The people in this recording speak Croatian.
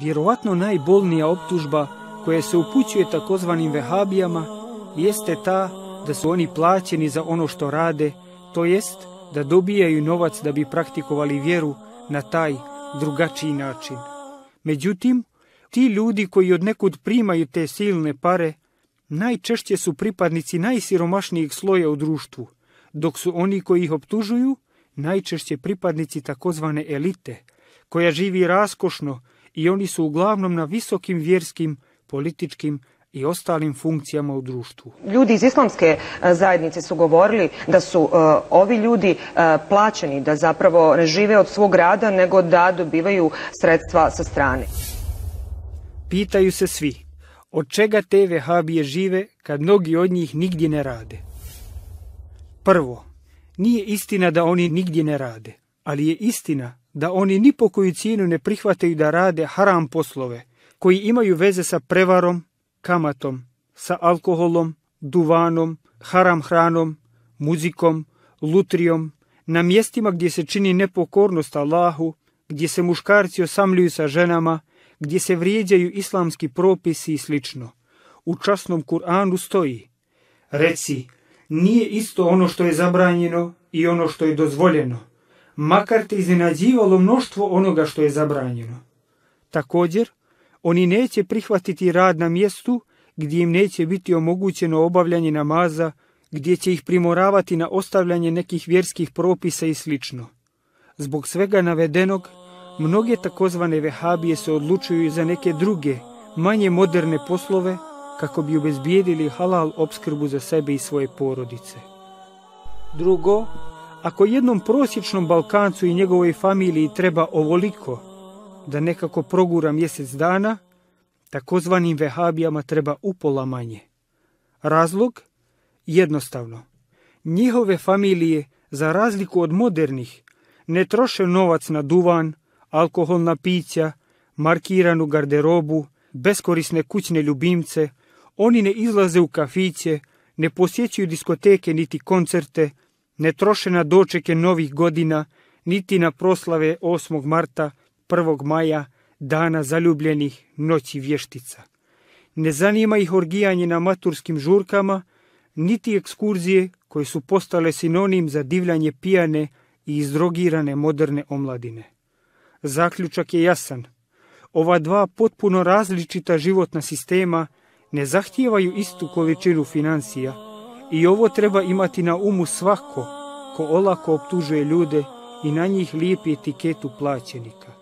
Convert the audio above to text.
Vjerovatno najbolnija optužba koja se upućuje takozvanim vehabijama jeste ta da su oni plaćeni za ono što rade, to jest da dobijaju novac da bi praktikovali vjeru na taj drugačiji način. Međutim, ti ljudi koji od nekud primaju te silne pare, najčešće su pripadnici najsiromašnijih sloja u društvu, dok su oni koji ih optužuju najčešće pripadnici takozvane elite, koja živi raskošno i oni su uglavnom na visokim vjerskim, političkim i ostalim funkcijama u društvu. Ljudi iz islamske e, zajednice su govorili da su e, ovi ljudi e, plaćeni, da zapravo ne žive od svog rada, nego da dobivaju sredstva sa strane. Pitaju se svi, od čega te vehabije žive kad mnogi od njih nigdje ne rade? Prvo, nije istina da oni nigdje ne rade, ali je istina da oni ni po koju cijenu ne prihvataju da rade haram poslove koji imaju veze sa prevarom, kamatom, sa alkoholom, duvanom, haram hranom, muzikom, lutrijom, na mjestima gdje se čini nepokornost Allahu, gdje se muškarci osamljuju sa ženama, gdje se vrijeđaju islamski propisi i slično. U časnom Kur'anu stoji Reci, nije isto ono što je zabranjeno i ono što je dozvoljeno makar te iznenađivalo mnoštvo onoga što je zabranjeno. Također, oni neće prihvatiti rad na mjestu gdje im neće biti omogućeno obavljanje namaza, gdje će ih primoravati na ostavljanje nekih vjerskih propisa i sl. Zbog svega navedenog, mnoge takozvane vehabije se odlučuju za neke druge, manje moderne poslove kako bi obezbijedili halal opskrbu za sebe i svoje porodice. Drugo, ako jednom prosječnom Balkancu i njegovoj familiji treba ovoliko da nekako progura mjesec dana, takozvanim vehabijama treba upola manje. Razlog? Jednostavno. Njihove familije, za razliku od modernih, ne troše novac na duvan, alkoholna pića, markiranu garderobu, beskorisne kućne ljubimce, oni ne izlaze u kafiće, ne posjećuju diskoteke niti koncerte, ne troše na dočeke novih godina, niti na proslave 8. marta, 1. maja, dana zaljubljenih noći vještica. Ne zanima ih orgijanje na maturskim žurkama, niti ekskurzije koje su postale sinonim za divljanje pijane i izdrogirane moderne omladine. Zaključak je jasan. Ova dva potpuno različita životna sistema ne zahtijevaju istu količinu financija, i ovo treba imati na umu svako ko olako optužuje ljude i na njih lijepi etiketu plaćenika.